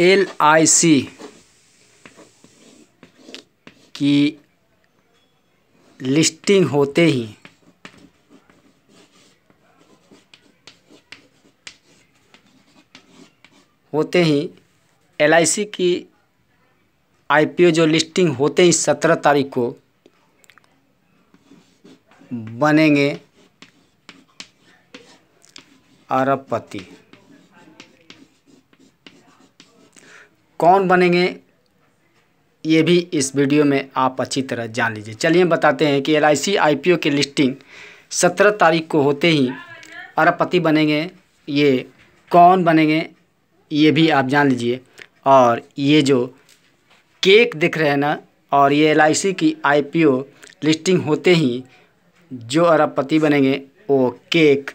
L I सी की listing होते ही होते ही एल आई सी की आई पी ओ जो लिस्टिंग होते ही सत्रह तारीख को बनेंगे अरबपति कौन बनेंगे ये भी इस वीडियो में आप अच्छी तरह जान लीजिए चलिए बताते हैं कि एल आई की लिस्टिंग सत्रह तारीख को होते ही अरबपति बनेंगे ये कौन बनेंगे ये भी आप जान लीजिए और ये जो केक दिख रहे हैं ना और ये एल की आई लिस्टिंग होते ही जो अरबपति बनेंगे वो केक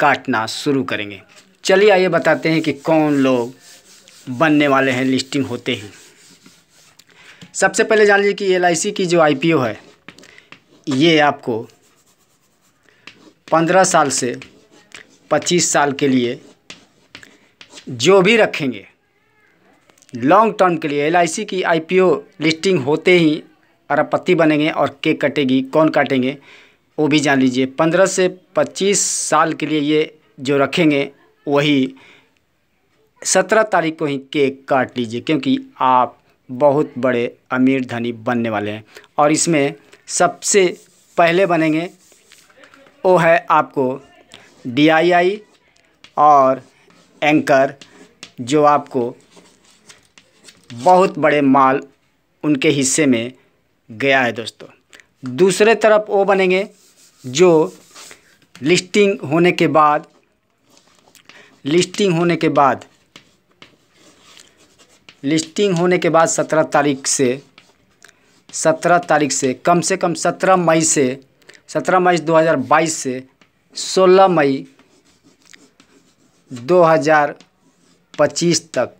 काटना शुरू करेंगे चलिए आइए बताते हैं कि कौन लोग बनने वाले हैं लिस्टिंग होते ही सबसे पहले जान लीजिए कि एल की जो आई है ये आपको पंद्रह साल से पच्चीस साल के लिए जो भी रखेंगे लॉन्ग टर्म के लिए एल की आई लिस्टिंग होते ही अरबपति बनेंगे और केक कटेगी कौन काटेंगे वो भी जान लीजिए पंद्रह से पच्चीस साल के लिए ये जो रखेंगे वही सत्रह तारीख को ही केक काट लीजिए क्योंकि आप बहुत बड़े अमीर धनी बनने वाले हैं और इसमें सबसे पहले बनेंगे वो है आपको डी और एंकर जो आपको बहुत बड़े माल उनके हिस्से में गया है दोस्तों दूसरे तरफ वो बनेंगे जो लिस्टिंग होने के बाद लिस्टिंग होने के बाद लिस्टिंग होने के बाद सत्रह तारीख से सत्रह तारीख से कम से कम सत्रह मई से सत्रह मई 2022 से सोलह मई 2025 तक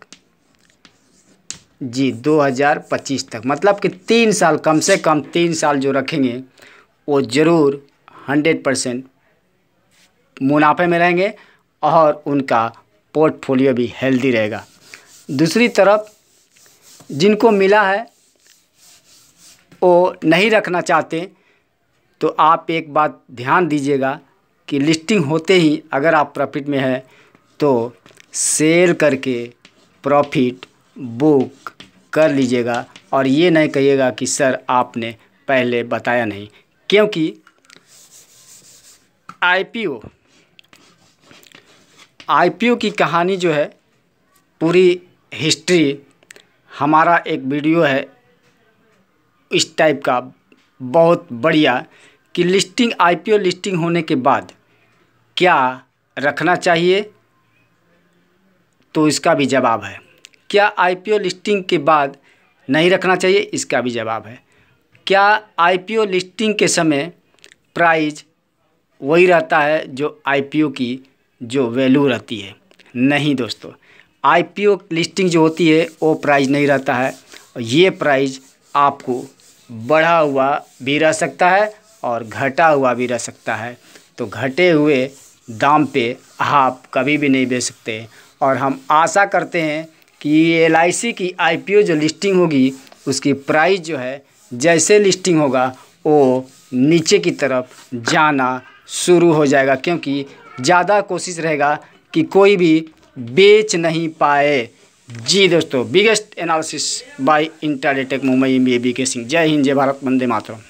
जी 2025 तक मतलब कि तीन साल कम से कम तीन साल जो रखेंगे वो ज़रूर हंड्रेड परसेंट मुनाफे में रहेंगे और उनका पोर्टफोलियो भी हेल्दी रहेगा दूसरी तरफ जिनको मिला है वो नहीं रखना चाहते तो आप एक बात ध्यान दीजिएगा कि लिस्टिंग होते ही अगर आप प्रॉफिट में हैं तो सेल करके प्रॉफिट बुक कर लीजिएगा और ये नहीं कहिएगा कि सर आपने पहले बताया नहीं क्योंकि आईपीओ आईपीओ की कहानी जो है पूरी हिस्ट्री हमारा एक वीडियो है इस टाइप का बहुत बढ़िया कि लिस्टिंग आईपीओ लिस्टिंग होने के बाद क्या रखना चाहिए तो इसका भी जवाब है क्या आईपीओ लिस्टिंग के बाद नहीं रखना चाहिए इसका भी जवाब है क्या आईपीओ लिस्टिंग के समय प्राइज वही रहता है जो आईपीओ की जो वैल्यू रहती है नहीं दोस्तों आईपीओ लिस्टिंग जो होती है वो प्राइस नहीं रहता है और ये प्राइस आपको बढ़ा हुआ भी रह सकता है और घटा हुआ भी रह सकता है तो घटे हुए दाम पे आप कभी भी नहीं बेच सकते और हम आशा करते हैं कि एल की आईपीओ जो लिस्टिंग होगी उसकी प्राइस जो है जैसे लिस्टिंग होगा वो नीचे की तरफ जाना शुरू हो जाएगा क्योंकि ज़्यादा कोशिश रहेगा कि कोई भी बेच नहीं पाए जी दोस्तों biggest analysis by Intertek Mumbai M B K Singh जय हिंद जय भारत वंदे मातरम